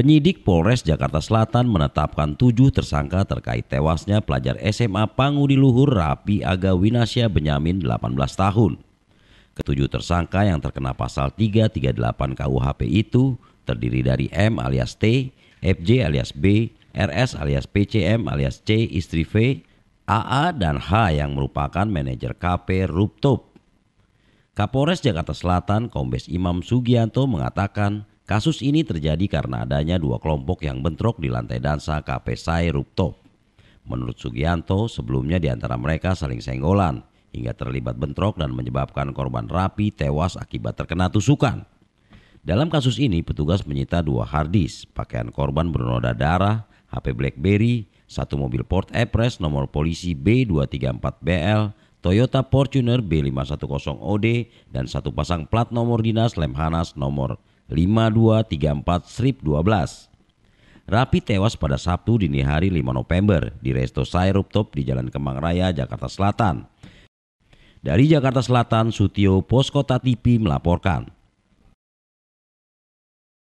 Penyidik Polres Jakarta Selatan menetapkan tujuh tersangka terkait tewasnya pelajar SMA Pangudi Luhur Rapi Aga Winasya Benyamin 18 tahun. Ketujuh tersangka yang terkena pasal 338 KUHP itu terdiri dari M alias T, FJ alias B, RS alias PCM alias C istri V, AA dan H yang merupakan manajer KP Ruptop. Kapolres Jakarta Selatan Kombes Imam Sugianto mengatakan Kasus ini terjadi karena adanya dua kelompok yang bentrok di lantai dansa Sai Rupto. Menurut Sugianto, sebelumnya di antara mereka saling senggolan hingga terlibat bentrok dan menyebabkan korban Rapi tewas akibat terkena tusukan. Dalam kasus ini, petugas menyita dua hardis, pakaian korban bernoda darah, HP BlackBerry, satu mobil Port Express nomor polisi B234BL, Toyota Fortuner B510OD, dan satu pasang plat nomor dinas Lemhanas nomor 5234 strip 12. Rapi tewas pada Sabtu dini hari 5 November di Resto Sai Rooftop di Jalan Kemang Raya, Jakarta Selatan. Dari Jakarta Selatan, Sutio Poskota TV melaporkan.